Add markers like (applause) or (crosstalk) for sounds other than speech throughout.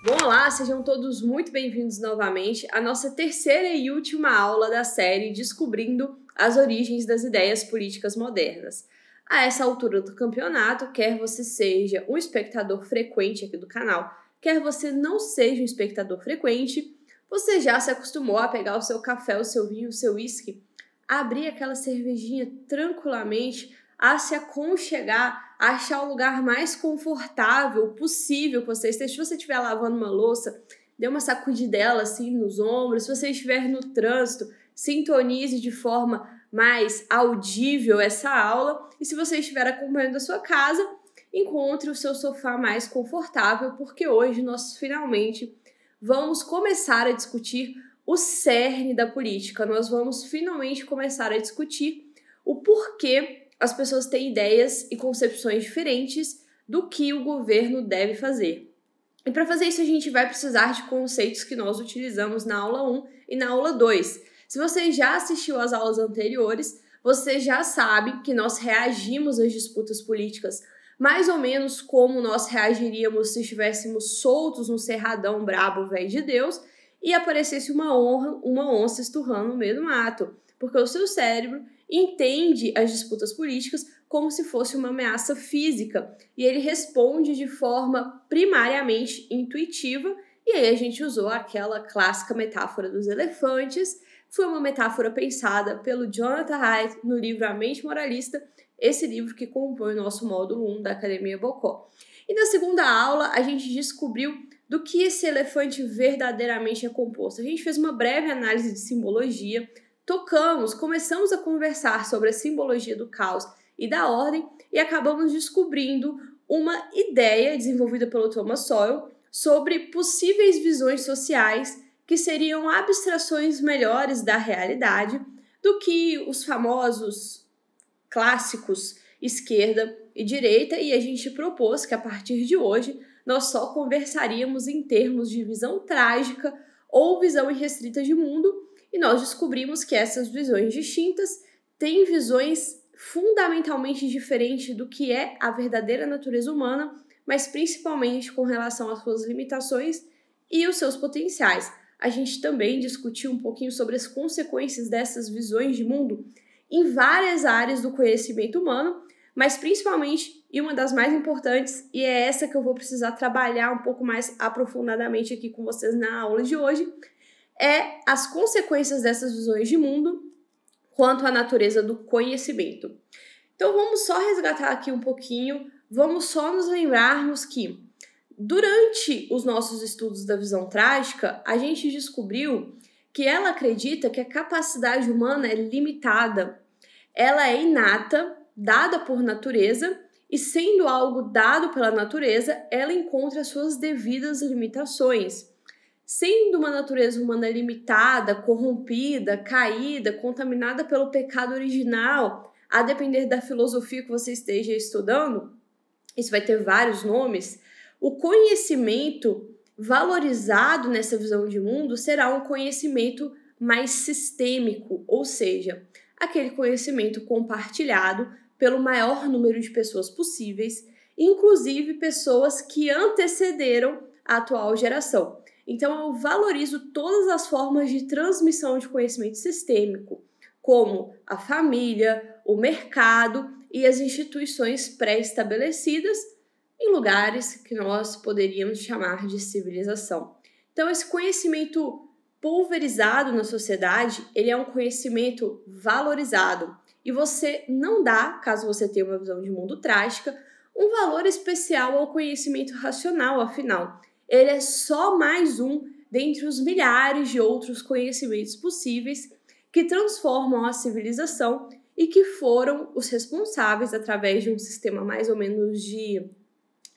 Bom, olá, sejam todos muito bem-vindos novamente à nossa terceira e última aula da série Descobrindo as Origens das Ideias Políticas Modernas. A essa altura do campeonato, quer você seja um espectador frequente aqui do canal, quer você não seja um espectador frequente, você já se acostumou a pegar o seu café, o seu vinho, o seu uísque, abrir aquela cervejinha tranquilamente, a se aconchegar achar o lugar mais confortável possível que você esteja. Se você estiver lavando uma louça, dê uma sacudidela assim nos ombros. Se você estiver no trânsito, sintonize de forma mais audível essa aula. E se você estiver acompanhando a sua casa, encontre o seu sofá mais confortável, porque hoje nós finalmente vamos começar a discutir o cerne da política. Nós vamos finalmente começar a discutir o porquê as pessoas têm ideias e concepções diferentes do que o governo deve fazer. E para fazer isso, a gente vai precisar de conceitos que nós utilizamos na aula 1 e na aula 2. Se você já assistiu às aulas anteriores, você já sabe que nós reagimos às disputas políticas mais ou menos como nós reagiríamos se estivéssemos soltos no cerradão brabo, velho de Deus, e aparecesse uma honra, uma onça esturrando no meio do mato, porque o seu cérebro entende as disputas políticas como se fosse uma ameaça física e ele responde de forma primariamente intuitiva. E aí a gente usou aquela clássica metáfora dos elefantes. Foi uma metáfora pensada pelo Jonathan Haidt no livro A Mente Moralista, esse livro que compõe o nosso módulo 1 da Academia Bocó. E na segunda aula a gente descobriu do que esse elefante verdadeiramente é composto. A gente fez uma breve análise de simbologia, tocamos, começamos a conversar sobre a simbologia do caos e da ordem e acabamos descobrindo uma ideia desenvolvida pelo Thomas Sowell sobre possíveis visões sociais que seriam abstrações melhores da realidade do que os famosos clássicos esquerda e direita, e a gente propôs que a partir de hoje nós só conversaríamos em termos de visão trágica ou visão irrestrita de mundo e nós descobrimos que essas visões distintas têm visões fundamentalmente diferentes do que é a verdadeira natureza humana, mas principalmente com relação às suas limitações e os seus potenciais. A gente também discutiu um pouquinho sobre as consequências dessas visões de mundo em várias áreas do conhecimento humano, mas principalmente e uma das mais importantes, e é essa que eu vou precisar trabalhar um pouco mais aprofundadamente aqui com vocês na aula de hoje, é as consequências dessas visões de mundo quanto à natureza do conhecimento. Então vamos só resgatar aqui um pouquinho, vamos só nos lembrarmos que durante os nossos estudos da visão trágica, a gente descobriu que ela acredita que a capacidade humana é limitada. Ela é inata, dada por natureza, e sendo algo dado pela natureza, ela encontra suas devidas limitações sendo uma natureza humana limitada, corrompida, caída, contaminada pelo pecado original, a depender da filosofia que você esteja estudando, isso vai ter vários nomes, o conhecimento valorizado nessa visão de mundo será um conhecimento mais sistêmico, ou seja, aquele conhecimento compartilhado pelo maior número de pessoas possíveis, inclusive pessoas que antecederam a atual geração. Então, eu valorizo todas as formas de transmissão de conhecimento sistêmico, como a família, o mercado e as instituições pré-estabelecidas em lugares que nós poderíamos chamar de civilização. Então, esse conhecimento pulverizado na sociedade, ele é um conhecimento valorizado. E você não dá, caso você tenha uma visão de mundo trágica, um valor especial ao conhecimento racional, afinal, ele é só mais um dentre os milhares de outros conhecimentos possíveis que transformam a civilização e que foram os responsáveis, através de um sistema mais ou menos de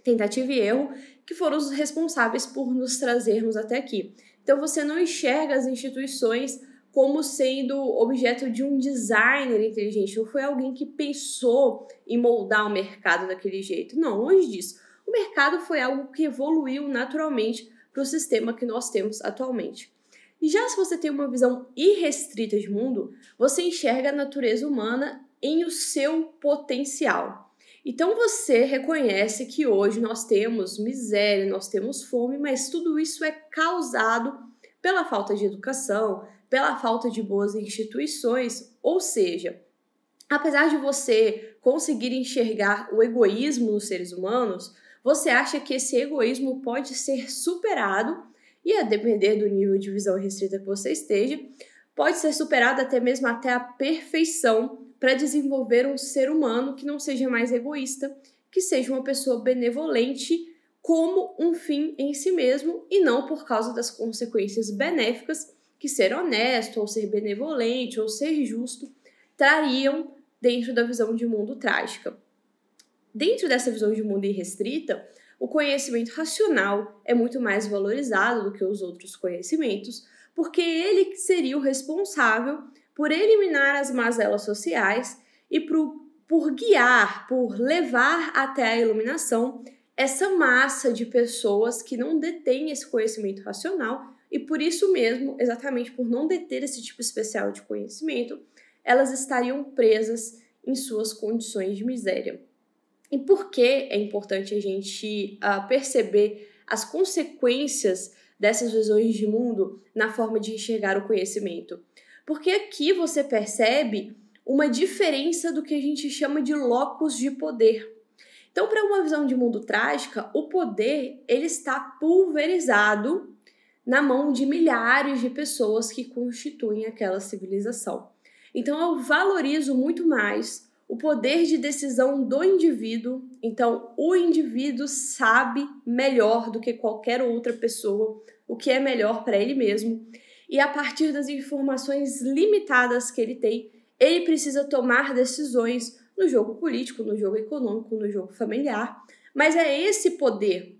tentativa e erro, que foram os responsáveis por nos trazermos até aqui. Então você não enxerga as instituições como sendo objeto de um designer inteligente, ou foi alguém que pensou em moldar o mercado daquele jeito. Não, longe disso o mercado foi algo que evoluiu naturalmente para o sistema que nós temos atualmente. E já se você tem uma visão irrestrita de mundo, você enxerga a natureza humana em o seu potencial. Então você reconhece que hoje nós temos miséria, nós temos fome, mas tudo isso é causado pela falta de educação, pela falta de boas instituições, ou seja, apesar de você conseguir enxergar o egoísmo nos seres humanos, você acha que esse egoísmo pode ser superado? E a depender do nível de visão restrita que você esteja, pode ser superado até mesmo até a perfeição para desenvolver um ser humano que não seja mais egoísta, que seja uma pessoa benevolente como um fim em si mesmo e não por causa das consequências benéficas que ser honesto ou ser benevolente ou ser justo trariam dentro da visão de mundo trágica. Dentro dessa visão de mundo irrestrita, o conhecimento racional é muito mais valorizado do que os outros conhecimentos, porque ele seria o responsável por eliminar as mazelas sociais e por, por guiar, por levar até a iluminação essa massa de pessoas que não detêm esse conhecimento racional e por isso mesmo, exatamente por não deter esse tipo especial de conhecimento, elas estariam presas em suas condições de miséria. E por que é importante a gente uh, perceber as consequências dessas visões de mundo na forma de enxergar o conhecimento? Porque aqui você percebe uma diferença do que a gente chama de locus de poder. Então, para uma visão de mundo trágica, o poder ele está pulverizado na mão de milhares de pessoas que constituem aquela civilização. Então, eu valorizo muito mais o poder de decisão do indivíduo. Então, o indivíduo sabe melhor do que qualquer outra pessoa o que é melhor para ele mesmo. E a partir das informações limitadas que ele tem, ele precisa tomar decisões no jogo político, no jogo econômico, no jogo familiar. Mas é esse poder,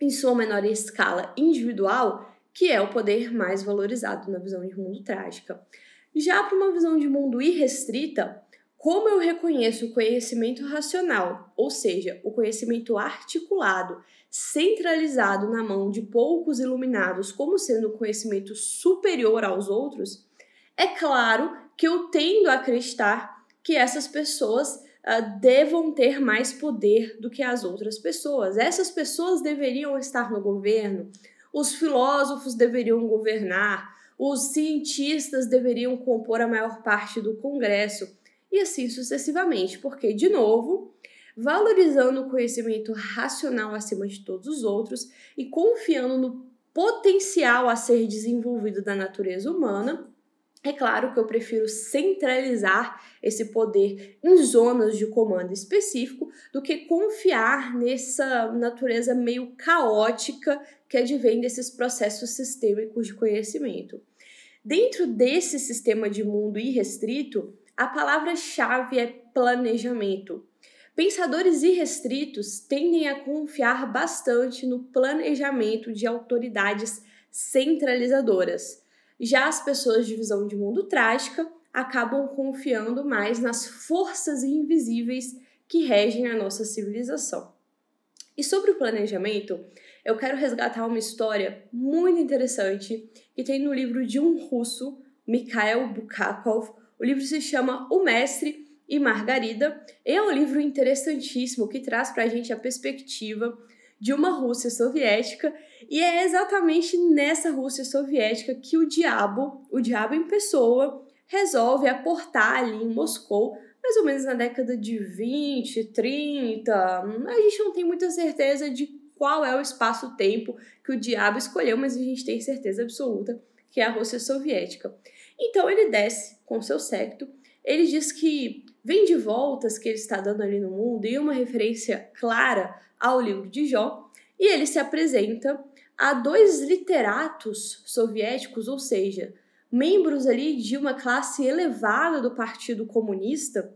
em sua menor escala individual, que é o poder mais valorizado na visão de mundo trágica. Já para uma visão de mundo irrestrita, como eu reconheço o conhecimento racional, ou seja, o conhecimento articulado, centralizado na mão de poucos iluminados como sendo conhecimento superior aos outros, é claro que eu tendo a acreditar que essas pessoas uh, devam ter mais poder do que as outras pessoas. Essas pessoas deveriam estar no governo, os filósofos deveriam governar, os cientistas deveriam compor a maior parte do Congresso e assim sucessivamente, porque, de novo, valorizando o conhecimento racional acima de todos os outros e confiando no potencial a ser desenvolvido da natureza humana, é claro que eu prefiro centralizar esse poder em zonas de comando específico do que confiar nessa natureza meio caótica que advém desses processos sistêmicos de conhecimento. Dentro desse sistema de mundo irrestrito, a palavra-chave é planejamento. Pensadores irrestritos tendem a confiar bastante no planejamento de autoridades centralizadoras. Já as pessoas de visão de mundo trágica acabam confiando mais nas forças invisíveis que regem a nossa civilização. E sobre o planejamento, eu quero resgatar uma história muito interessante que tem no livro de um russo, Mikhail Bukhakov, o livro se chama O Mestre e Margarida. E é um livro interessantíssimo que traz para a gente a perspectiva de uma Rússia soviética, e é exatamente nessa Rússia soviética que o diabo, o diabo em pessoa, resolve aportar ali em Moscou, mais ou menos na década de 20, 30. A gente não tem muita certeza de qual é o espaço-tempo que o diabo escolheu, mas a gente tem certeza absoluta que é a Rússia soviética. Então ele desce com seu séquito. Ele diz que vem de voltas que ele está dando ali no mundo e uma referência clara ao livro de Jó. E ele se apresenta a dois literatos soviéticos, ou seja, membros ali de uma classe elevada do Partido Comunista.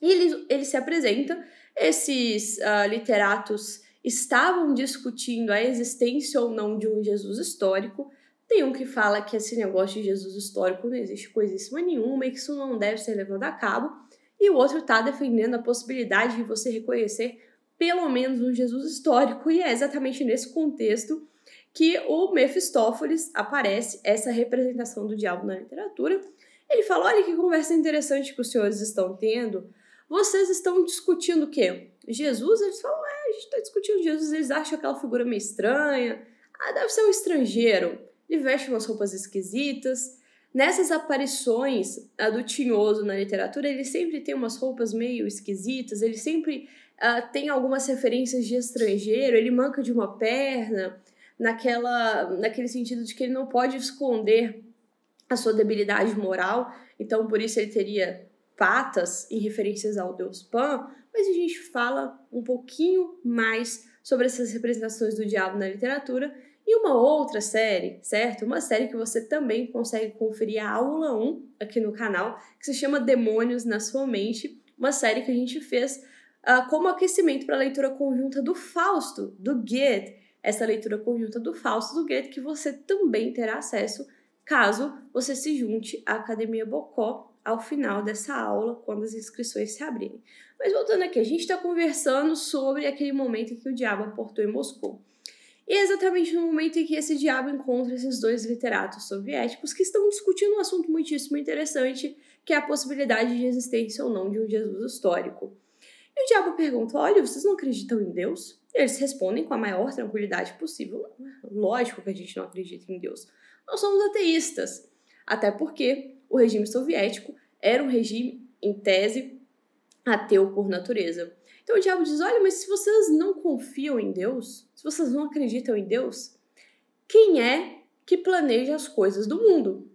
E ele, ele se apresenta, esses uh, literatos estavam discutindo a existência ou não de um Jesus histórico, tem um que fala que esse negócio de Jesus histórico não existe coisíssima nenhuma e que isso não deve ser levado a cabo, e o outro está defendendo a possibilidade de você reconhecer pelo menos um Jesus histórico, e é exatamente nesse contexto que o Mefistófeles aparece, essa representação do diabo na literatura. Ele fala: olha que conversa interessante que os senhores estão tendo. Vocês estão discutindo o quê? Jesus? Eles falam: é, a gente está discutindo Jesus. Eles acham aquela figura meio estranha. Ah, deve ser um estrangeiro e veste umas roupas esquisitas. Nessas aparições do Tinhoso na literatura, ele sempre tem umas roupas meio esquisitas, ele sempre uh, tem algumas referências de estrangeiro, ele manca de uma perna, naquela, naquele sentido de que ele não pode esconder a sua debilidade moral, então por isso ele teria patas em referências ao deus Pan, mas a gente fala um pouquinho mais sobre essas representações do diabo na literatura e uma outra série, certo? Uma série que você também consegue conferir a aula 1 aqui no canal, que se chama Demônios na Sua Mente, uma série que a gente fez uh, como aquecimento para a leitura conjunta do Fausto, do Goethe. Essa leitura conjunta do Fausto, do Goethe, que você também terá acesso caso você se junte à Academia Bocó ao final dessa aula, quando as inscrições se abrirem. Mas voltando aqui, a gente está conversando sobre aquele momento em que o diabo aportou em Moscou. E é exatamente no momento em que esse diabo encontra esses dois literatos soviéticos que estão discutindo um assunto muitíssimo interessante, que é a possibilidade de existência ou não de um Jesus histórico. E o diabo pergunta: Olha, vocês não acreditam em Deus? E eles respondem com a maior tranquilidade possível: Lógico que a gente não acredita em Deus. Nós somos ateístas. Até porque o regime soviético era um regime, em tese, ateu por natureza. Então o diabo diz: olha, mas se vocês não confiam em Deus, se vocês não acreditam em Deus, quem é que planeja as coisas do mundo?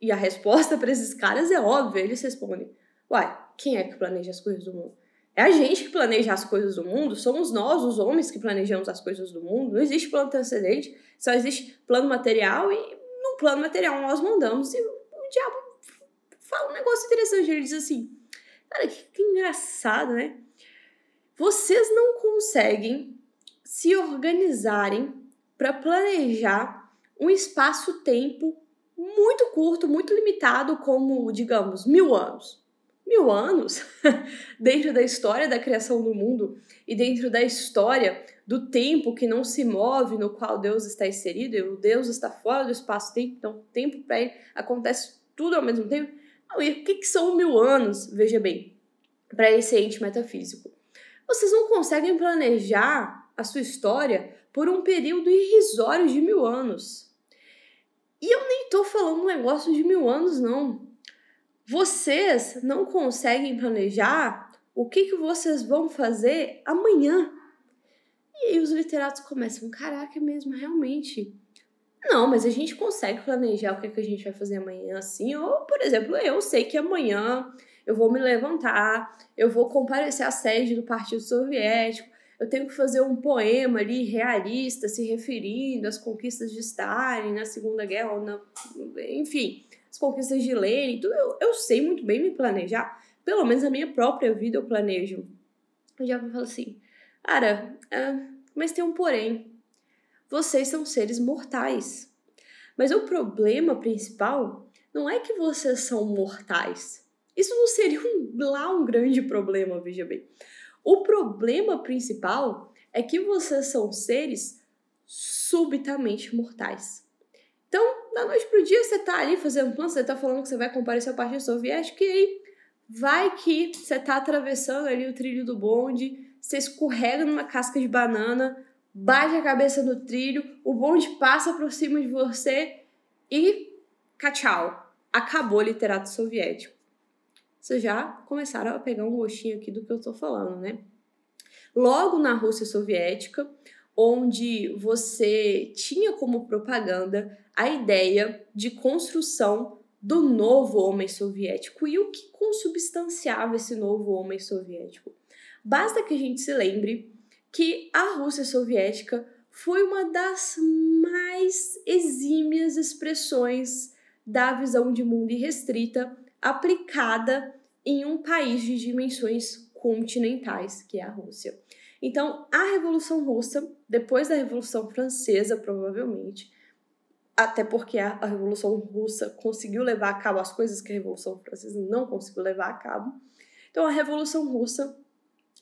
E a resposta (laughs) para esses caras é óbvia: eles respondem: uai, quem é que planeja as coisas do mundo? É a gente que planeja as coisas do mundo, somos nós, os homens, que planejamos as coisas do mundo. Não existe plano transcendente, só existe plano material e no plano material nós mandamos. E o diabo fala um negócio interessante: ele diz assim, cara, que, que engraçado, né? vocês não conseguem se organizarem para planejar um espaço-tempo muito curto, muito limitado, como, digamos, mil anos. Mil anos, (laughs) dentro da história da criação do mundo e dentro da história do tempo que não se move, no qual Deus está inserido, e o Deus está fora do espaço-tempo, então tempo para ele acontece tudo ao mesmo tempo. e o que, que são mil anos, veja bem, para esse ente metafísico? Vocês não conseguem planejar a sua história por um período irrisório de mil anos. E eu nem tô falando um negócio de mil anos, não. Vocês não conseguem planejar o que, que vocês vão fazer amanhã. E aí os literatos começam, caraca, é mesmo, realmente. Não, mas a gente consegue planejar o que, que a gente vai fazer amanhã, assim. Ou, por exemplo, eu sei que amanhã eu vou me levantar, eu vou comparecer à sede do Partido Soviético, eu tenho que fazer um poema ali realista se referindo às conquistas de Stalin na Segunda Guerra, na, enfim, as conquistas de Lenin, tudo. Eu, eu sei muito bem me planejar, pelo menos a minha própria vida eu planejo. Eu já falo assim, cara, é, mas tem um porém. Vocês são seres mortais. Mas o problema principal não é que vocês são mortais. Isso não seria um, lá um grande problema, veja bem. O problema principal é que vocês são seres subitamente mortais. Então, da noite pro dia, você tá ali fazendo plano, você tá falando que você vai comparecer ao Partido Soviético, e aí vai que você tá atravessando ali o trilho do bonde, você escorrega numa casca de banana, bate a cabeça no trilho, o bonde passa por cima de você e tchau. Acabou o literato soviético vocês já começaram a pegar um gostinho aqui do que eu estou falando, né? Logo na Rússia Soviética, onde você tinha como propaganda a ideia de construção do novo homem soviético e o que consubstanciava esse novo homem soviético. Basta que a gente se lembre que a Rússia Soviética foi uma das mais exímias expressões da visão de mundo irrestrita aplicada em um país de dimensões continentais, que é a Rússia. Então, a Revolução Russa, depois da Revolução Francesa, provavelmente, até porque a, Revolução Russa conseguiu levar a cabo as coisas que a Revolução Francesa não conseguiu levar a cabo. Então, a Revolução Russa,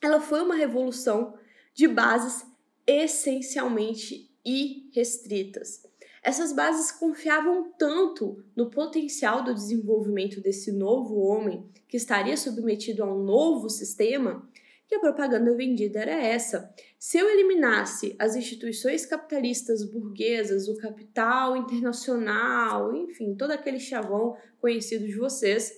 ela foi uma revolução de bases essencialmente irrestritas. Essas bases confiavam tanto no potencial do desenvolvimento desse novo homem que estaria submetido a um novo sistema que a propaganda vendida era essa. Se eu eliminasse as instituições capitalistas burguesas, o capital internacional, enfim, todo aquele chavão conhecido de vocês,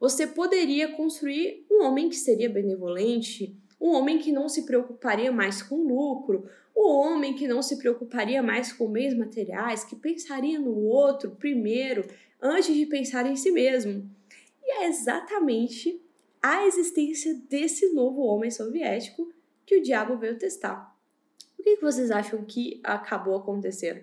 você poderia construir um homem que seria benevolente, um homem que não se preocuparia mais com lucro, o homem que não se preocuparia mais com meios materiais, que pensaria no outro primeiro, antes de pensar em si mesmo. E é exatamente a existência desse novo homem soviético que o diabo veio testar. O que vocês acham que acabou acontecendo?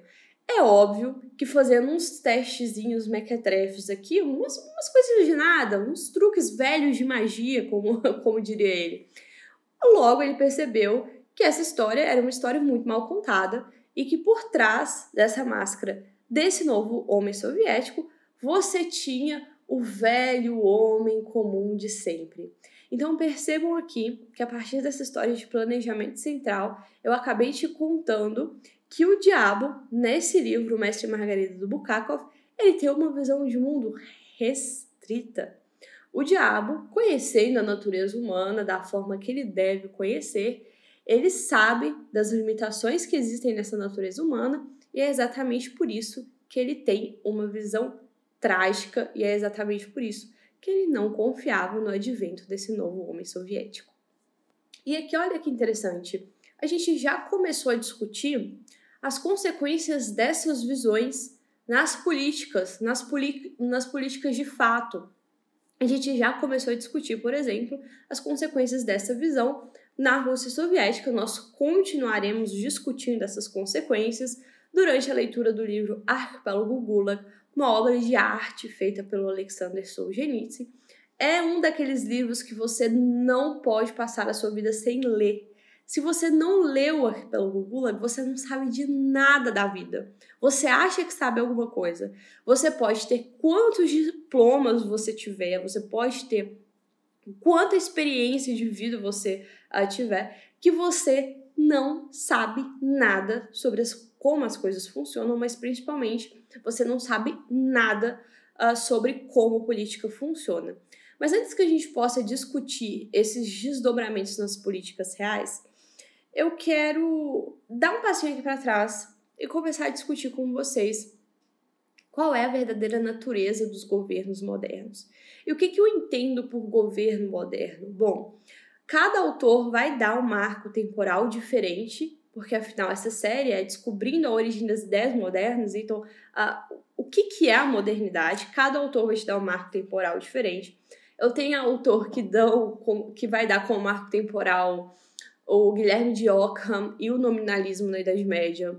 É óbvio que fazendo uns testezinhos mequetrefes aqui, umas, umas coisas de nada, uns truques velhos de magia, como, (laughs) como diria ele. Logo ele percebeu que essa história era uma história muito mal contada e que por trás dessa máscara desse novo homem soviético você tinha o velho homem comum de sempre. Então percebam aqui que a partir dessa história de planejamento central, eu acabei te contando que o diabo, nesse livro, O Mestre Margarida do Bukakov, ele tem uma visão de mundo restrita. O diabo, conhecendo a natureza humana da forma que ele deve conhecer, ele sabe das limitações que existem nessa natureza humana e é exatamente por isso que ele tem uma visão trágica e é exatamente por isso que ele não confiava no advento desse novo homem soviético. E aqui, olha que interessante, a gente já começou a discutir as consequências dessas visões nas políticas, nas, nas políticas de fato. A gente já começou a discutir, por exemplo, as consequências dessa visão na Rússia Soviética, nós continuaremos discutindo essas consequências durante a leitura do livro Arquipélago Gulag, uma obra de arte feita pelo Alexander Solzhenitsyn. É um daqueles livros que você não pode passar a sua vida sem ler. Se você não leu o Arquipélago Gulag, você não sabe de nada da vida. Você acha que sabe alguma coisa. Você pode ter quantos diplomas você tiver, você pode ter quanta experiência de vida você ah, tiver, que você não sabe nada sobre as, como as coisas funcionam, mas principalmente você não sabe nada uh, sobre como política funciona. Mas antes que a gente possa discutir esses desdobramentos nas políticas reais, eu quero dar um passinho aqui para trás e começar a discutir com vocês qual é a verdadeira natureza dos governos modernos? E o que, que eu entendo por governo moderno? Bom, cada autor vai dar um marco temporal diferente, porque afinal essa série é descobrindo a origem das ideias modernas, então o que, que é a modernidade? Cada autor vai te dar um marco temporal diferente. Eu tenho autor que, dão, que vai dar com o marco temporal o Guilherme de Ockham e o nominalismo na Idade Média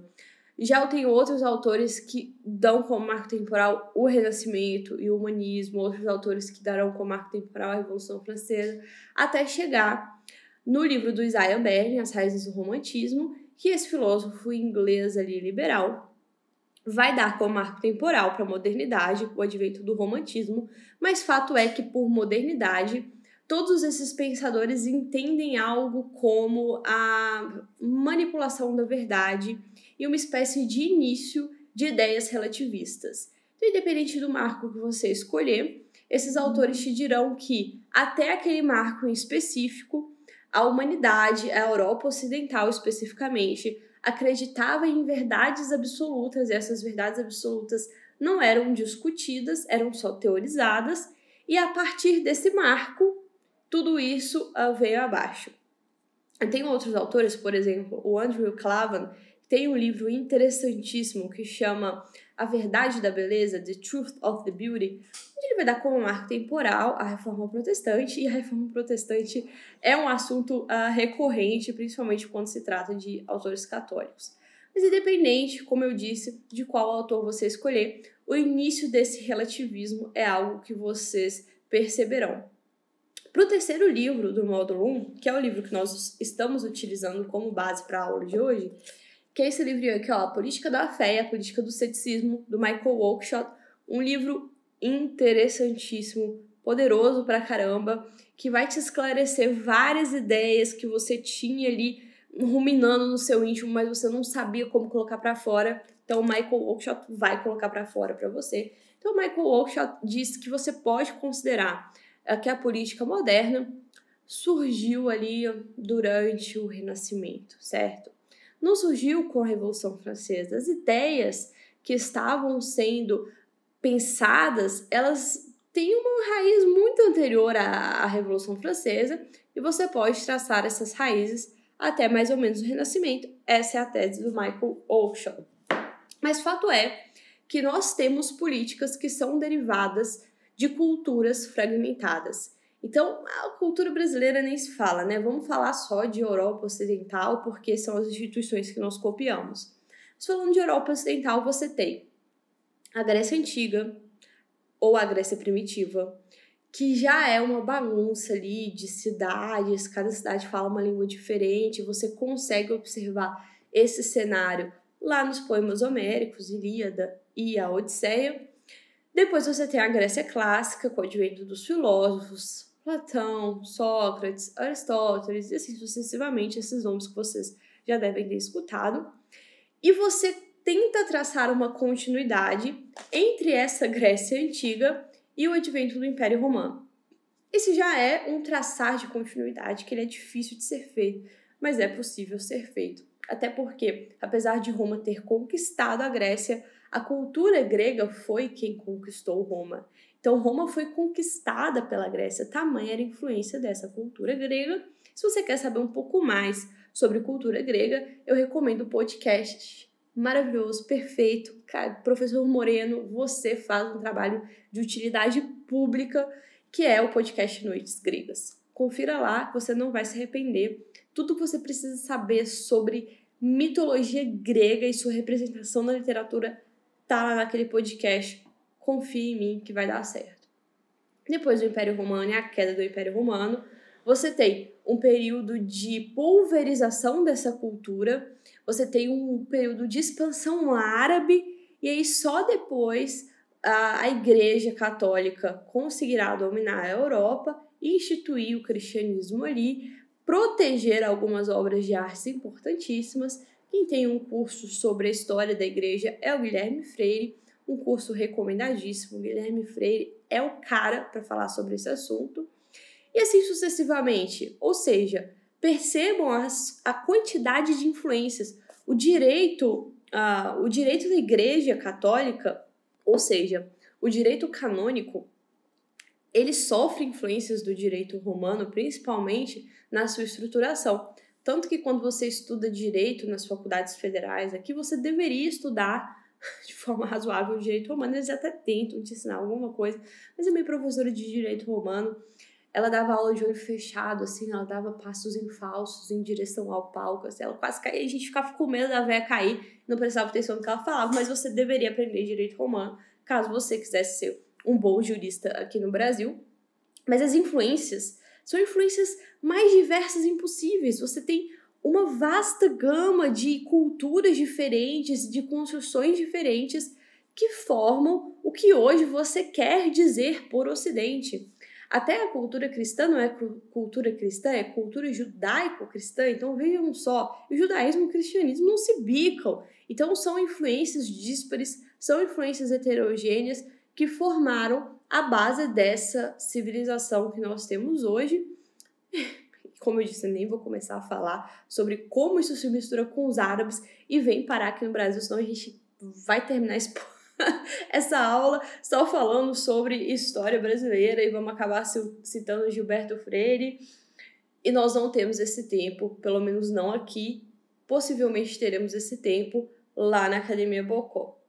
já eu tenho outros autores que dão como marco temporal o Renascimento e o Humanismo, outros autores que darão como marco temporal a Revolução Francesa, até chegar no livro do Isaiah Berlin, As Raízes do Romantismo, que esse filósofo inglês ali liberal vai dar como marco temporal para a modernidade o advento do romantismo, mas fato é que por modernidade todos esses pensadores entendem algo como a manipulação da verdade e uma espécie de início de ideias relativistas. Então, independente do marco que você escolher, esses autores te dirão que, até aquele marco em específico, a humanidade, a Europa Ocidental especificamente, acreditava em verdades absolutas e essas verdades absolutas não eram discutidas, eram só teorizadas, e a partir desse marco tudo isso ah, veio abaixo. Tem outros autores, por exemplo, o Andrew Clavan tem um livro interessantíssimo que chama A Verdade da Beleza, The Truth of the Beauty, onde ele vai dar como marco temporal a reforma protestante, e a reforma protestante é um assunto uh, recorrente, principalmente quando se trata de autores católicos. Mas independente, como eu disse, de qual autor você escolher, o início desse relativismo é algo que vocês perceberão. Para o terceiro livro do módulo 1, que é o livro que nós estamos utilizando como base para a aula de hoje, que é esse livrinho aqui, ó, A Política da Fé e a Política do Ceticismo, do Michael Walkshot, um livro interessantíssimo, poderoso pra caramba, que vai te esclarecer várias ideias que você tinha ali ruminando no seu íntimo, mas você não sabia como colocar para fora. Então o Michael Walkshot vai colocar para fora para você. Então o Michael Walkshot diz que você pode considerar é que a política moderna surgiu ali durante o Renascimento, certo? Não surgiu com a Revolução Francesa. As ideias que estavam sendo pensadas, elas têm uma raiz muito anterior à, à Revolução Francesa e você pode traçar essas raízes até mais ou menos o Renascimento. Essa é a tese do Michael Oakeshott. Mas fato é que nós temos políticas que são derivadas de culturas fragmentadas. Então, a cultura brasileira nem se fala, né? Vamos falar só de Europa Ocidental, porque são as instituições que nós copiamos. Mas falando de Europa Ocidental, você tem a Grécia Antiga ou a Grécia Primitiva, que já é uma bagunça ali de cidades, cada cidade fala uma língua diferente, você consegue observar esse cenário lá nos poemas homéricos, Ilíada e a Odisseia. Depois você tem a Grécia clássica, com o advento dos filósofos, Platão, Sócrates, Aristóteles, e assim sucessivamente, esses nomes que vocês já devem ter escutado. E você tenta traçar uma continuidade entre essa Grécia antiga e o advento do Império Romano. Esse já é um traçar de continuidade que ele é difícil de ser feito, mas é possível ser feito. Até porque, apesar de Roma ter conquistado a Grécia, a cultura grega foi quem conquistou Roma. Então, Roma foi conquistada pela Grécia, tamanha era a influência dessa cultura grega. Se você quer saber um pouco mais sobre cultura grega, eu recomendo o podcast maravilhoso, perfeito. Cara, professor Moreno, você faz um trabalho de utilidade pública, que é o podcast Noites Gregas. Confira lá, você não vai se arrepender. Tudo que você precisa saber sobre mitologia grega e sua representação na literatura tá naquele podcast, confie em mim que vai dar certo. Depois do Império Romano e a queda do Império Romano, você tem um período de pulverização dessa cultura, você tem um período de expansão árabe, e aí só depois a, a Igreja Católica conseguirá dominar a Europa e instituir o cristianismo ali, proteger algumas obras de arte importantíssimas quem tem um curso sobre a história da igreja é o Guilherme Freire, um curso recomendadíssimo. O Guilherme Freire é o cara para falar sobre esse assunto. E assim sucessivamente. Ou seja, percebam as, a quantidade de influências. O direito, uh, o direito da igreja católica, ou seja, o direito canônico, ele sofre influências do direito romano, principalmente na sua estruturação. Tanto que quando você estuda direito nas faculdades federais aqui, você deveria estudar (laughs) de forma razoável o direito romano. Eles até tentam te ensinar alguma coisa, mas a minha professora de direito romano, ela dava aula de olho fechado, assim, ela dava passos em falsos em direção ao palco, assim, ela quase caía, a gente ficava com medo da véia cair, não prestava atenção no que ela falava, mas você deveria aprender direito romano, caso você quisesse ser um bom jurista aqui no Brasil. Mas as influências são influências mais diversas impossíveis. Você tem uma vasta gama de culturas diferentes, de construções diferentes que formam o que hoje você quer dizer por Ocidente. Até a cultura cristã não é cultura cristã, é cultura judaico-cristã. Então vejam só, o judaísmo e o cristianismo não se bicam. Então são influências díspares, são influências heterogêneas que formaram a base dessa civilização que nós temos hoje. (laughs) Como eu disse, eu nem vou começar a falar sobre como isso se mistura com os árabes e vem parar aqui no Brasil, senão a gente vai terminar (laughs) essa aula só falando sobre história brasileira e vamos acabar citando Gilberto Freire. E nós não temos esse tempo, pelo menos não aqui. Possivelmente teremos esse tempo lá na Academia Bocó.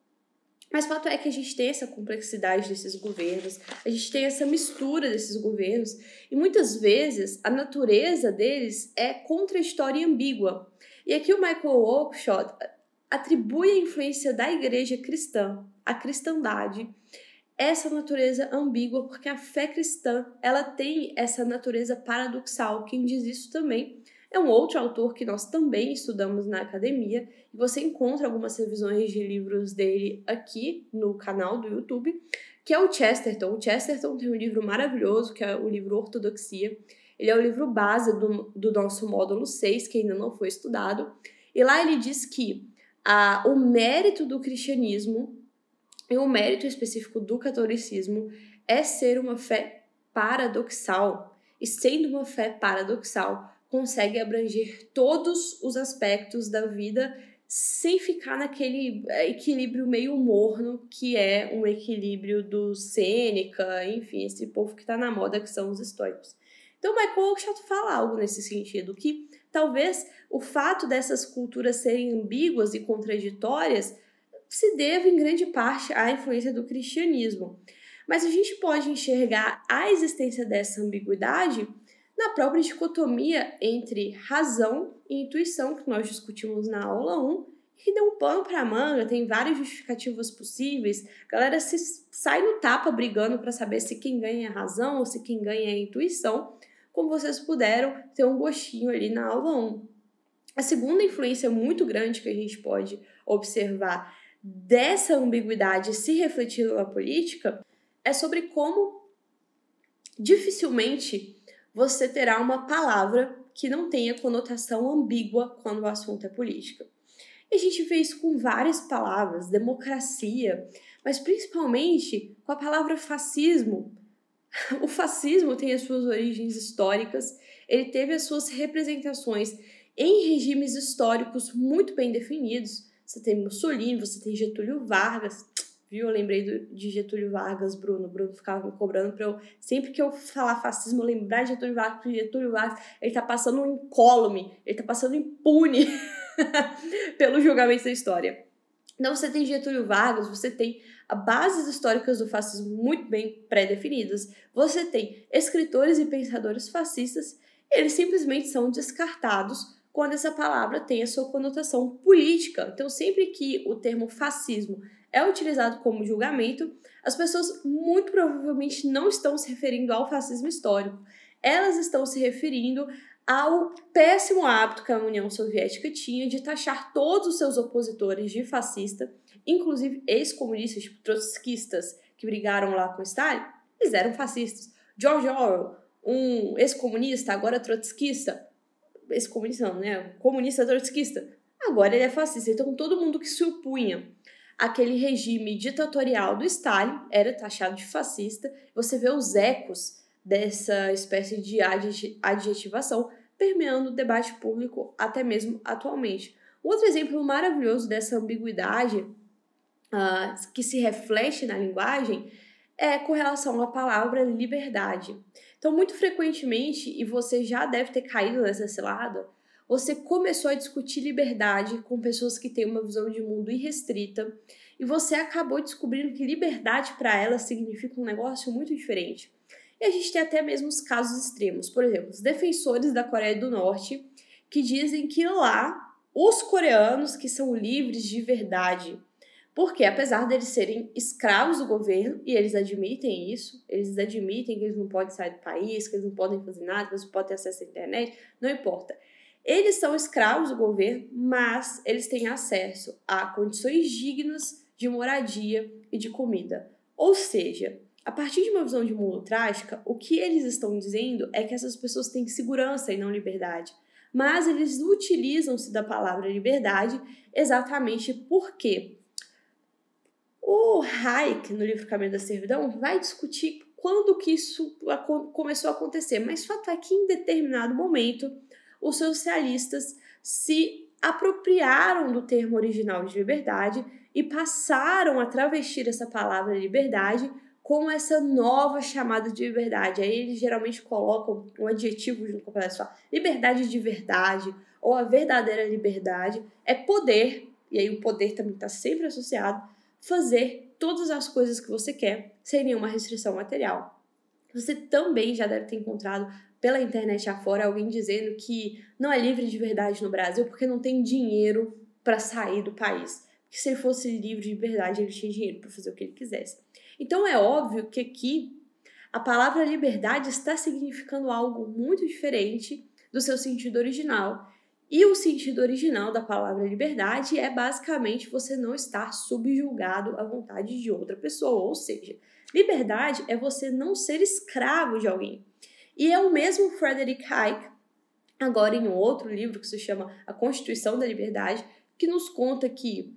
Mas o fato é que a gente tem essa complexidade desses governos, a gente tem essa mistura desses governos, e muitas vezes a natureza deles é contraditória e ambígua. E aqui o Michael Oakeshott atribui a influência da igreja cristã, a cristandade, essa natureza ambígua, porque a fé cristã, ela tem essa natureza paradoxal. Quem diz isso também é um outro autor que nós também estudamos na academia. Você encontra algumas revisões de livros dele aqui no canal do YouTube, que é o Chesterton. O Chesterton tem um livro maravilhoso, que é o livro Ortodoxia. Ele é o livro base do, do nosso módulo 6, que ainda não foi estudado. E lá ele diz que o mérito do cristianismo, e o mérito específico do catolicismo, é ser uma fé paradoxal. E sendo uma fé paradoxal, consegue abranger todos os aspectos da vida sem ficar naquele é, equilíbrio meio morno que é um equilíbrio do Sêneca, enfim, esse povo que está na moda que são os estoicos. Então, Michael Oakeshott fala algo nesse sentido, que talvez o fato dessas culturas serem ambíguas e contraditórias se deva em grande parte à influência do cristianismo. Mas a gente pode enxergar a existência dessa ambiguidade na própria dicotomia entre razão e intuição que nós discutimos na aula 1, que deu um pano para a manga, tem várias justificativas possíveis. A galera se sai no tapa brigando para saber se quem ganha é razão ou se quem ganha é intuição, como vocês puderam ter um gostinho ali na aula 1. A segunda influência muito grande que a gente pode observar dessa ambiguidade se refletindo na política é sobre como dificilmente você terá uma palavra que não tenha conotação ambígua quando o assunto é política. E a gente vê isso com várias palavras, democracia, mas principalmente com a palavra fascismo. (laughs) O fascismo tem as suas origens históricas, ele teve as suas representações em regimes históricos muito bem definidos. Você tem Mussolini, você tem Getúlio Vargas, viu? Eu lembrei do, de Getúlio Vargas, Bruno. Bruno ficava me cobrando pra eu. Sempre que eu falar fascismo, lembrar de Getúlio Vargas, porque Getúlio Vargas, ele tá passando um incólume, ele tá passando impune (laughs) pelo julgamento da história. Então você tem Getúlio Vargas, você tem bases históricas do fascismo muito bem pré-definidas, você tem escritores e pensadores fascistas, eles simplesmente são descartados quando essa palavra tem a sua conotação política. Então sempre que o termo fascismo é utilizado como julgamento, as pessoas muito provavelmente não estão se referindo ao fascismo histórico. Elas estão se referindo ao péssimo hábito que a União Soviética tinha de taxar todos os seus opositores de fascista, inclusive ex-comunistas, tipo trotskistas, que brigaram lá com Stalin, eles eram fascistas. George Orwell, um ex-comunista, agora trotskista, ex-comunista não, né? Comunista trotskista, agora ele é fascista. Então todo mundo que se opunha aquele regime ditatorial do Stalin era taxado de fascista. Você vê os ecos dessa espécie de adjetivação permeando o debate público até mesmo atualmente. Outro exemplo maravilhoso dessa ambiguidade uh, que se reflete na linguagem é com relação à palavra liberdade. Então, muito frequentemente, e você já deve ter caído nessa cilada, você começou a discutir liberdade com pessoas que têm uma visão de mundo irrestrita e você acabou descobrindo que liberdade para elas significa um negócio muito diferente. E a gente tem até mesmo os casos extremos, por exemplo, os defensores da Coreia do Norte que dizem que lá os coreanos que são livres de verdade. Porque apesar deles serem escravos do governo, e eles admitem isso, eles admitem que eles não podem sair do país, que eles não podem fazer nada, que eles não podem ter acesso à internet, não importa eles são escravos do governo, mas eles têm acesso a condições dignas de moradia e de comida. Ou seja, a partir de uma visão de mundo trágica, o que eles estão dizendo é que essas pessoas têm segurança e não liberdade. Mas eles utilizam-se da palavra liberdade exatamente porque o Hayek, no livro Caminho da Servidão, vai discutir quando que isso começou a acontecer, mas fato é que em determinado momento os socialistas se apropriaram do termo original de liberdade e passaram a travestir essa palavra liberdade com essa nova chamada de liberdade. Aí eles geralmente colocam um adjetivo junto com a palavra liberdade de verdade ou a verdadeira liberdade é poder, e aí o poder também está sempre associado, fazer todas as coisas que você quer sem nenhuma restrição material. Você também já deve ter encontrado pela internet afora alguém dizendo que não é livre de verdade no Brasil porque não tem dinheiro para sair do país. Que se ele fosse livre de verdade, ele tinha dinheiro para fazer o que ele quisesse. Então é óbvio que aqui a palavra liberdade está significando algo muito diferente do seu sentido original. E o sentido original da palavra liberdade é basicamente você não estar subjugado à vontade de outra pessoa, ou seja, liberdade é você não ser escravo de alguém. E é o mesmo Frederick Hayek, agora em outro livro que se chama A Constituição da Liberdade, que nos conta que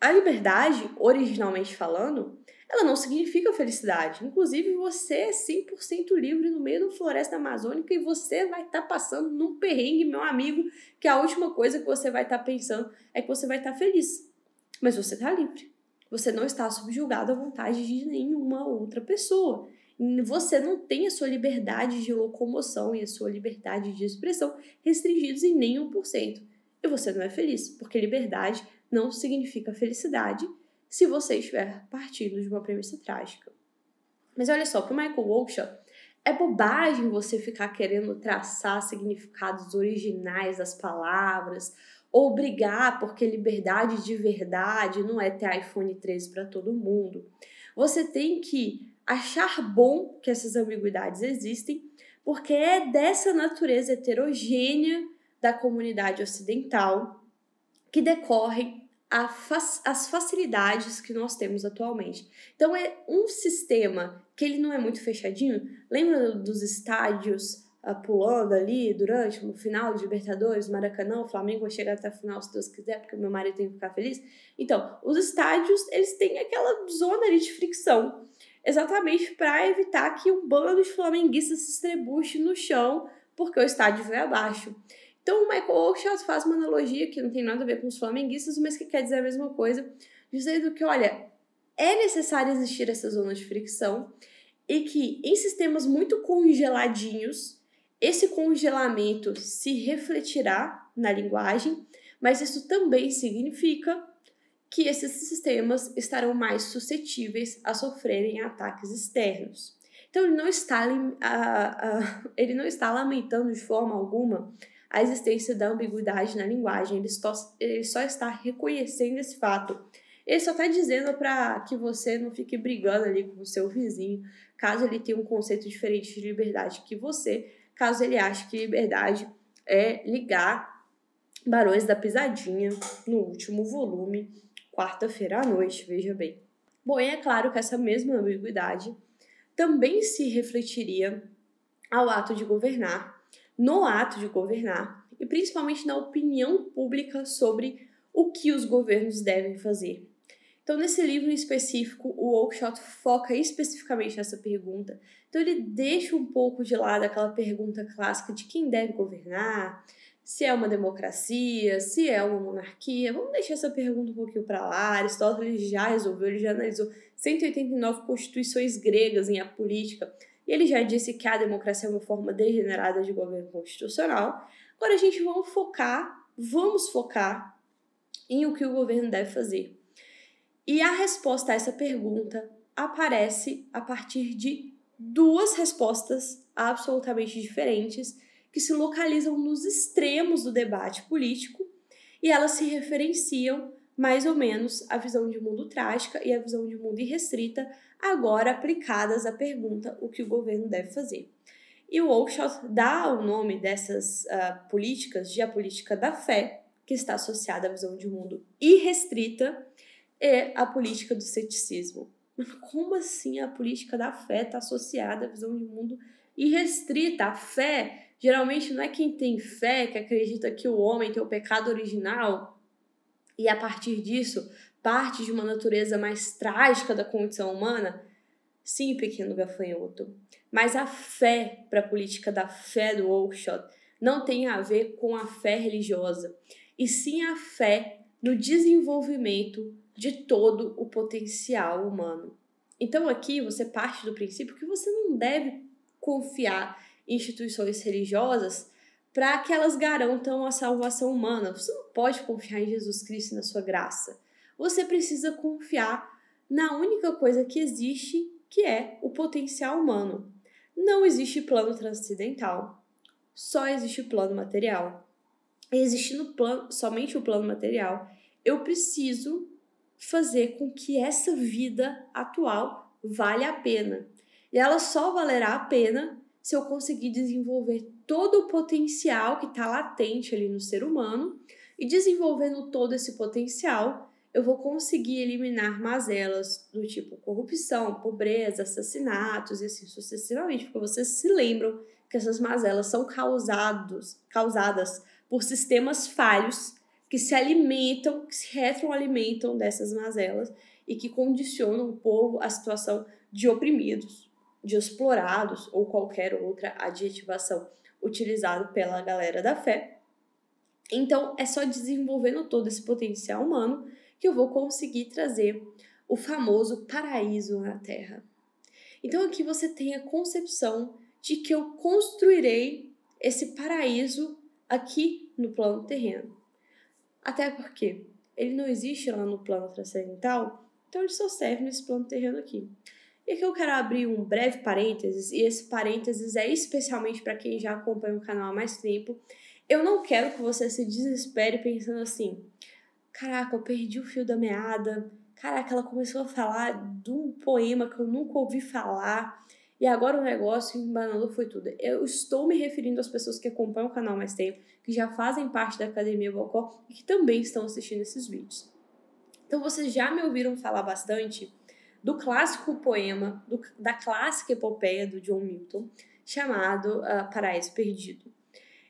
a liberdade, originalmente falando, ela não significa felicidade. Inclusive, você é 100% livre no meio da floresta amazônica e você vai estar tá passando num perrengue, meu amigo, que a última coisa que você vai estar tá pensando é que você vai estar tá feliz. Mas você está livre. Você não está subjugado à vontade de nenhuma outra pessoa você não tem a sua liberdade de locomoção e a sua liberdade de expressão restringidos em nenhum por cento. E você não é feliz, porque liberdade não significa felicidade se você estiver partindo de uma premissa trágica. Mas olha só, para o Michael Walsh é bobagem você ficar querendo traçar significados originais das palavras ou brigar porque liberdade de verdade não é ter iPhone 13 para todo mundo. Você tem que achar bom que essas ambiguidades existem, porque é dessa natureza heterogênea da comunidade ocidental que decorrem as facilidades que nós temos atualmente. Então é um sistema que ele não é muito fechadinho. Lembra dos estádios pulando ali durante o final de Libertadores, Maracanã, o Flamengo vai chegar até a final se Deus quiser, porque o meu marido tem que ficar feliz. Então, os estádios, eles têm aquela zona ali de fricção, exatamente para evitar que um bando de flamenguistas se estrebuche no chão, porque o estádio vai abaixo. Então, o Michael Oakeshott faz uma analogia que não tem nada a ver com os flamenguistas, mas que quer dizer a mesma coisa, dizendo que, olha, é necessário existir essa zona de fricção e que em sistemas muito congeladinhos, esse congelamento se refletirá na linguagem, mas isso também significa que esses sistemas estarão mais suscetíveis a sofrerem ataques externos. Então ele não está, (laughs) ele não está lamentando de forma alguma a existência da ambiguidade na linguagem, ele só, ele só está reconhecendo esse fato. Ele só está dizendo para que você não fique brigando ali com o seu vizinho, caso ele tenha um conceito diferente de liberdade que você, caso ele ache que liberdade é ligar Barões da Pisadinha no último volume, quarta-feira à noite, veja bem. Bom, e é claro que essa mesma ambiguidade também se refletiria ao ato de governar, no ato de governar e principalmente na opinião pública sobre o que os governos devem fazer, então, nesse livro em específico, o Oakeshott foca especificamente nessa pergunta. Então, ele deixa um pouco de lado aquela pergunta clássica de quem deve governar, se é uma democracia, se é uma monarquia. Vamos deixar essa pergunta um pouquinho para lá. Aristóteles já resolveu, ele já analisou 189 constituições gregas em a política. E ele já disse que a democracia é uma forma degenerada de governo constitucional. Agora a gente vamos focar, vamos focar em o que o governo deve fazer. E a resposta a essa pergunta aparece a partir de duas respostas absolutamente diferentes que se localizam nos extremos do debate político e elas se referenciam mais ou menos à visão de mundo trágica e à visão de mundo irrestrita, agora aplicadas à pergunta o que o governo deve fazer. E o Oakeshott dá o nome dessas uh, políticas de a política da fé, que está associada à visão de mundo irrestrita, é a política do ceticismo. (laughs) Como assim a política da fé está associada à visão de mundo irrestrita? A fé geralmente não é quem tem fé que acredita que o homem tem o pecado original e a partir disso parte de uma natureza mais trágica da condição humana. Sim, pequeno gafanhoto. Mas a fé, para a política da fé do Oakeshott, não tem a ver com a fé religiosa, e sim a fé no desenvolvimento de todo o potencial humano. Então aqui você parte do princípio que você não deve confiar em instituições religiosas para que elas garantam a salvação humana. Você não pode confiar em Jesus Cristo e na sua graça. Você precisa confiar na única coisa que existe, que é o potencial humano. Não existe plano transcendental. Só existe plano material. Existindo plano, somente o plano material, eu preciso fazer com que essa vida atual valha a pena. E ela só valerá a pena se eu conseguir desenvolver todo o potencial que está latente ali no ser humano e desenvolvendo todo esse potencial, eu vou conseguir eliminar mazelas do tipo corrupção, pobreza, assassinatos e assim sucessivamente, porque vocês se lembram que essas mazelas são causados, causadas por sistemas falhos que se alimentam, que se retroalimentam dessas mazelas e que condicionam o povo à situação de oprimidos, de explorados ou qualquer outra adjetivação utilizada pela galera da fé. Então, é só desenvolvendo todo esse potencial humano que eu vou conseguir trazer o famoso paraíso na Terra. Então, aqui você tem a concepção de que eu construirei esse paraíso aqui no plano terreno. Até porque ele não existe lá no plano transcendental, então ele só serve nesse plano terreno aqui. E aqui eu quero abrir um breve parênteses, e esse parênteses é especialmente para quem já acompanha o canal há mais tempo. Eu não quero que você se desespere pensando assim: caraca, eu perdi o fio da meada, caraca, ela começou a falar de um poema que eu nunca ouvi falar. E agora o negócio embanalou foi tudo. Eu estou me referindo às pessoas que acompanham o canal mais tempo, que já fazem parte da Academia Bocó e que também estão assistindo esses vídeos. Então vocês já me ouviram falar bastante do clássico poema, do, da clássica epopeia do John Milton, chamado uh, Paraíso Perdido.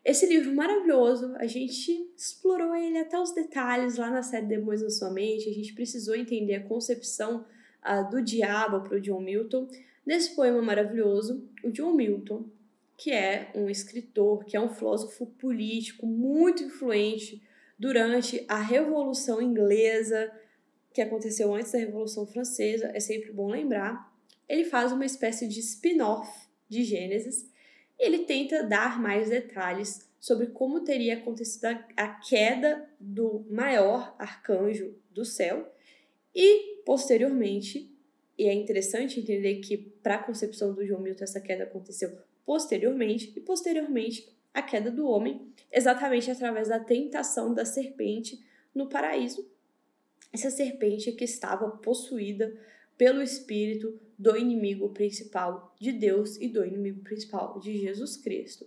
Esse livro maravilhoso, a gente explorou ele até os detalhes lá na série Demônios na Sua Mente, a gente precisou entender a concepção uh, do diabo para o John Milton, Nesse poema maravilhoso, o John Milton, que é um escritor, que é um filósofo político muito influente durante a Revolução Inglesa, que aconteceu antes da Revolução Francesa, é sempre bom lembrar, ele faz uma espécie de spin-off de Gênesis e ele tenta dar mais detalhes sobre como teria acontecido a queda do maior arcanjo do céu e, posteriormente, e é interessante entender que, para a concepção do João Milton, essa queda aconteceu posteriormente, e posteriormente a queda do homem, exatamente através da tentação da serpente no paraíso. Essa serpente que estava possuída pelo espírito do inimigo principal de Deus e do inimigo principal de Jesus Cristo.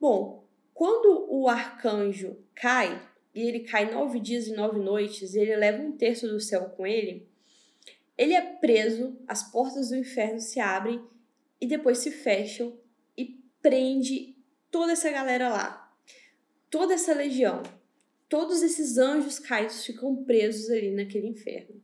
Bom, quando o arcanjo cai, e ele cai nove dias e nove noites, e ele leva um terço do céu com ele, ele é preso, as portas do inferno se abrem e depois se fecham e prende toda essa galera lá. Toda essa legião. Todos esses anjos caídos ficam presos ali naquele inferno.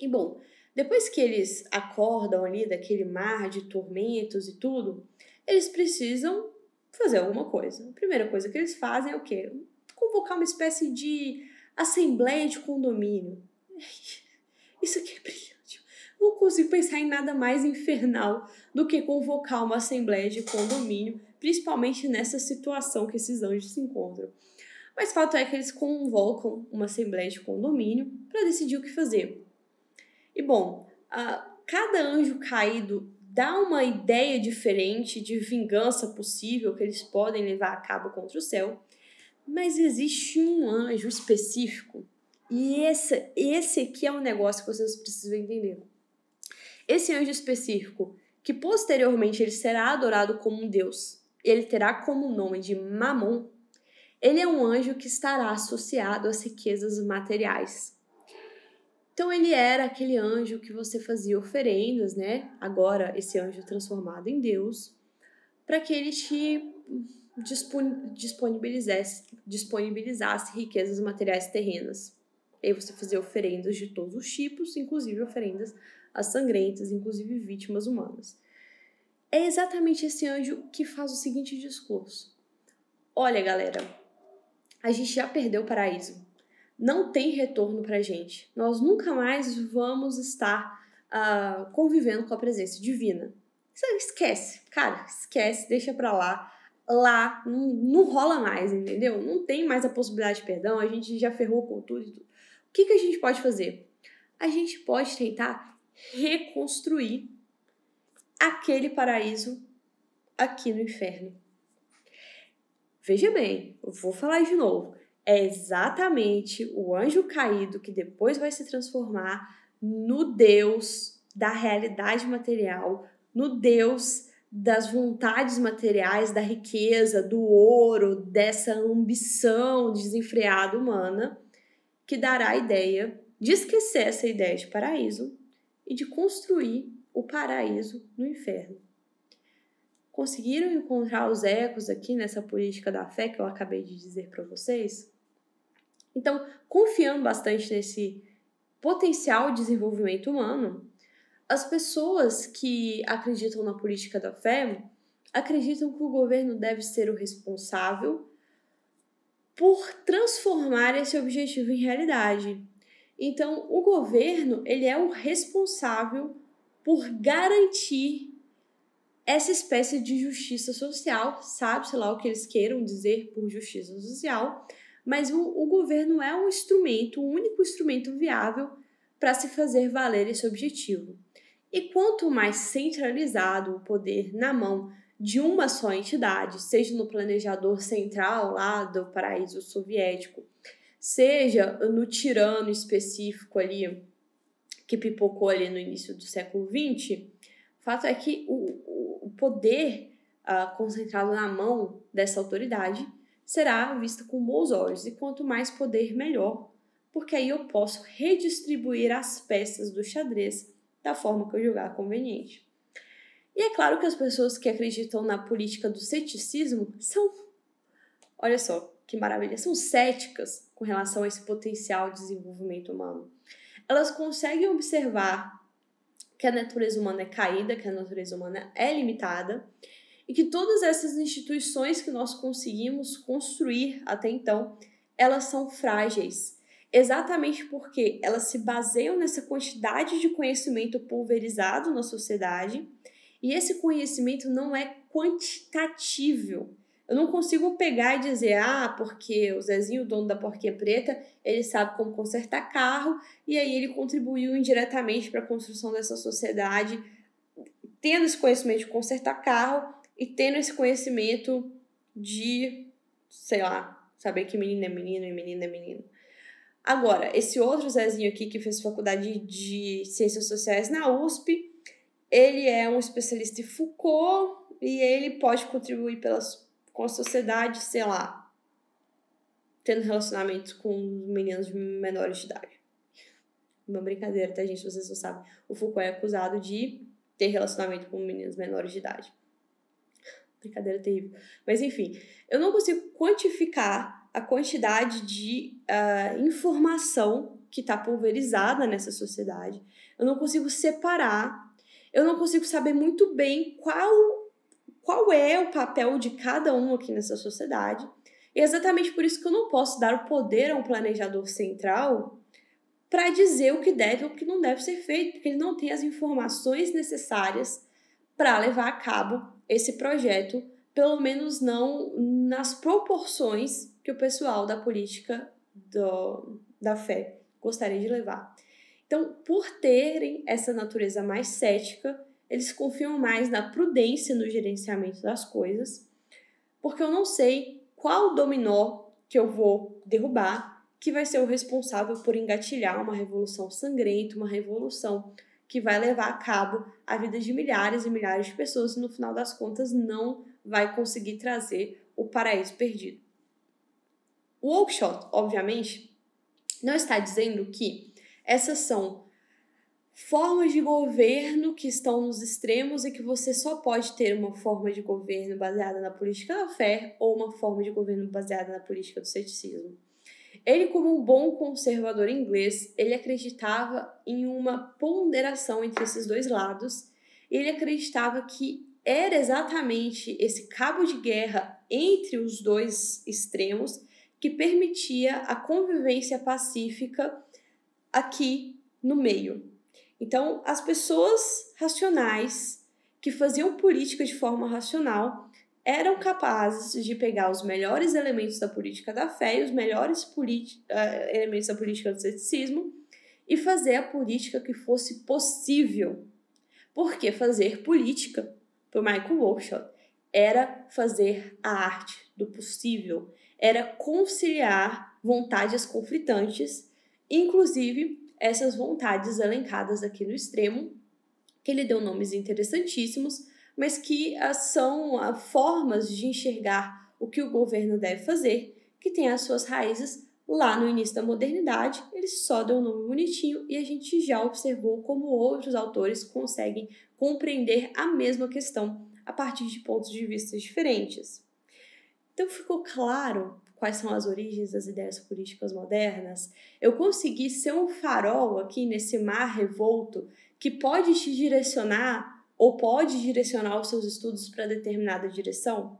E bom, depois que eles acordam ali daquele mar de tormentos e tudo, eles precisam fazer alguma coisa. A primeira coisa que eles fazem é o quê? Convocar uma espécie de assembleia de condomínio. (laughs) Isso aqui é brilhante. Não consigo pensar em nada mais infernal do que convocar uma assembleia de condomínio, principalmente nessa situação que esses anjos se encontram. Mas fato é que eles convocam uma assembleia de condomínio para decidir o que fazer. E bom, a, cada anjo caído dá uma ideia diferente de vingança possível que eles podem levar a cabo contra o céu, mas existe um anjo específico e esse, esse aqui é um negócio que vocês precisam entender. Esse anjo específico, que posteriormente ele será adorado como um deus, ele terá como nome de Mamon, ele é um anjo que estará associado às riquezas materiais. Então ele era aquele anjo que você fazia oferendas, né? Agora esse anjo transformado em Deus, para que ele te disponibilizasse, disponibilizasse riquezas materiais terrenas. E aí você fazia oferendas de todos os tipos, inclusive oferendas a sangrentas, inclusive vítimas humanas. É exatamente esse anjo que faz o seguinte discurso: Olha, galera, a gente já perdeu o paraíso. Não tem retorno pra gente. Nós nunca mais vamos estar uh, convivendo com a presença divina. Você esquece, cara, esquece, deixa pra lá. Lá não, não rola mais, entendeu? Não tem mais a possibilidade de perdão, a gente já ferrou com tudo e tudo que, que a gente pode fazer? A gente pode tentar reconstruir aquele paraíso aqui no inferno. Veja bem, eu vou falar de novo. É exatamente o anjo caído que depois vai se transformar no Deus da realidade material, no Deus das vontades materiais, da riqueza, do ouro, dessa ambição desenfreada humana que dará a ideia de esquecer essa ideia de paraíso e de construir o paraíso no inferno. Conseguiram encontrar os ecos aqui nessa política da fé que eu acabei de dizer para vocês? Então, confiando bastante nesse potencial desenvolvimento humano, as pessoas que acreditam na política da fé acreditam que o governo deve ser o responsável por transformar esse objetivo em realidade. Então, o governo ele é o responsável por garantir essa espécie de justiça social, sabe-se lá o que eles queiram dizer por justiça social, mas o, o governo é um instrumento, o um único instrumento viável para se fazer valer esse objetivo. E quanto mais centralizado o poder na mão de uma só entidade, seja no planejador central lá do paraíso soviético, seja no tirano específico ali que pipocou ali no início do século XX, o fato é que o, o poder uh, concentrado na mão dessa autoridade será visto com bons olhos, e quanto mais poder, melhor, porque aí eu posso redistribuir as peças do xadrez da forma que eu julgar conveniente. E é claro que as pessoas que acreditam na política do ceticismo são, olha só que maravilha, são céticas com relação a esse potencial de desenvolvimento humano. Elas conseguem observar que a natureza humana é caída, que a natureza humana é limitada e que todas essas instituições que nós conseguimos construir até então, elas são frágeis. Exatamente porque elas se baseiam nessa quantidade de conhecimento pulverizado na sociedade e esse conhecimento não é quantitativo Eu não consigo pegar e dizer, ah, porque o Zezinho, o dono da Porquinha Preta, ele sabe como consertar carro, e aí ele contribuiu indiretamente para a construção dessa sociedade, tendo esse conhecimento de consertar carro e tendo esse conhecimento de, sei lá, saber que menino é menino e menina é menino. Agora, esse outro Zezinho aqui que fez faculdade de Ciências Sociais na USP, ele é um especialista em Foucault e ele pode contribuir pelas, com a sociedade, sei lá, tendo relacionamentos com meninos menores de idade. Uma brincadeira, tá, gente? Vocês não sabem. O Foucault é acusado de ter relacionamento com meninos menores de idade. Brincadeira terrível. Mas enfim, eu não consigo quantificar a quantidade de uh, informação que está pulverizada nessa sociedade. Eu não consigo separar eu não consigo saber muito bem qual, qual é o papel de cada um aqui nessa sociedade. E é exatamente por isso que eu não posso dar o poder a um planejador central para dizer o que deve ou o que não deve ser feito, porque ele não tem as informações necessárias para levar a cabo esse projeto, pelo menos não nas proporções que o pessoal da política do, da fé gostaria de levar. Então, por terem essa natureza mais cética, eles confiam mais na prudência no gerenciamento das coisas, porque eu não sei qual dominó que eu vou derrubar que vai ser o responsável por engatilhar uma revolução sangrenta, uma revolução que vai levar a cabo a vida de milhares e milhares de pessoas e no final das contas não vai conseguir trazer o paraíso perdido. O Oakeshott, obviamente, não está dizendo que essas são formas de governo que estão nos extremos e que você só pode ter uma forma de governo baseada na política da fé ou uma forma de governo baseada na política do ceticismo. Ele, como um bom conservador inglês, ele acreditava em uma ponderação entre esses dois lados. Ele acreditava que era exatamente esse cabo de guerra entre os dois extremos que permitia a convivência pacífica aqui no meio. Então, as pessoas racionais que faziam política de forma racional eram capazes de pegar os melhores elementos da política da fé e os melhores uh, elementos da política do ceticismo e fazer a política que fosse possível. Porque fazer política, para Michael Workshop, era fazer a arte do possível, era conciliar vontades conflitantes Inclusive, essas vontades elencadas aqui no extremo, que ele deu nomes interessantíssimos, mas que são ah, formas de enxergar o que o governo deve fazer, que tem as suas raízes lá no início da modernidade. Ele só deu um nome bonitinho e a gente já observou como outros autores conseguem compreender a mesma questão a partir de pontos de vista diferentes. Então ficou claro quais são as origens das ideias políticas modernas, eu consegui ser um farol aqui nesse mar revolto que pode te direcionar ou pode direcionar os seus estudos para determinada direção?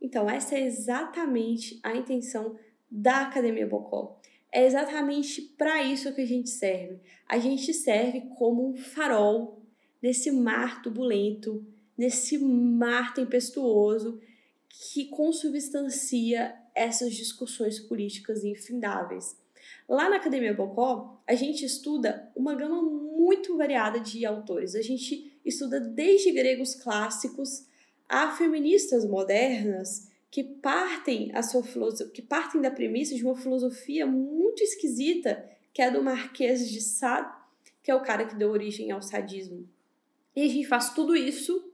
Então, essa é exatamente a intenção da Academia Bocó. É exatamente para isso que a gente serve. A gente serve como um farol nesse mar turbulento, nesse mar tempestuoso que consubstancia essas discussões políticas infindáveis. Lá na Academia Bocó, a gente estuda uma gama muito variada de autores. A gente estuda desde gregos clássicos a feministas modernas que partem, a sua que partem da premissa de uma filosofia muito esquisita, que é do Marquês de Sade, que é o cara que deu origem ao sadismo. E a gente faz tudo isso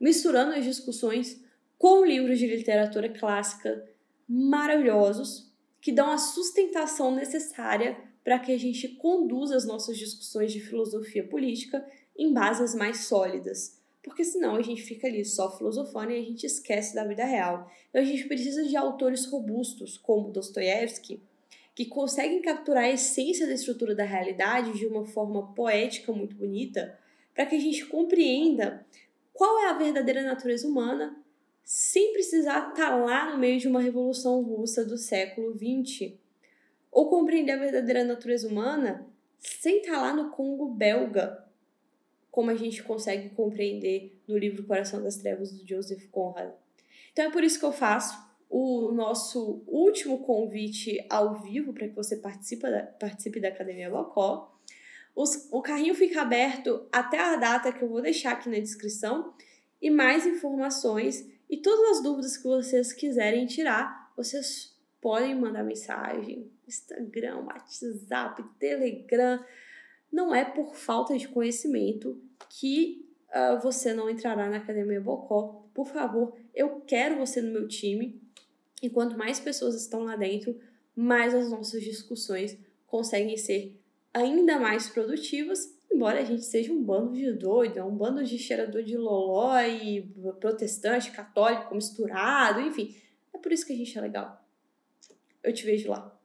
misturando as discussões com livros de literatura clássica, maravilhosos que dão a sustentação necessária para que a gente conduza as nossas discussões de filosofia política em bases mais sólidas, porque senão a gente fica ali só filosofando e a gente esquece da vida real. Então a gente precisa de autores robustos, como Dostoiévski, que conseguem capturar a essência da estrutura da realidade de uma forma poética muito bonita, para que a gente compreenda qual é a verdadeira natureza humana sem precisar estar tá lá no meio de uma revolução russa do século XX, ou compreender a verdadeira natureza humana sem estar tá lá no Congo belga, como a gente consegue compreender no livro Coração das Trevas do Joseph Conrad. Então é por isso que eu faço o nosso último convite ao vivo para que você participe da, participe da Academia Locó. Os, o carrinho fica aberto até a data que eu vou deixar aqui na descrição e mais informações e todas as dúvidas que vocês quiserem tirar, vocês podem mandar mensagem, Instagram, WhatsApp, Telegram. Não é por falta de conhecimento que uh, você não entrará na Academia Bocó. Por favor, eu quero você no meu time. E quanto mais pessoas estão lá dentro, mais as nossas discussões conseguem ser ainda mais produtivas Embora a gente seja um bando de doido, é um bando de cheirador de loló e protestante, católico, misturado, enfim. É por isso que a gente é legal. Eu te vejo lá.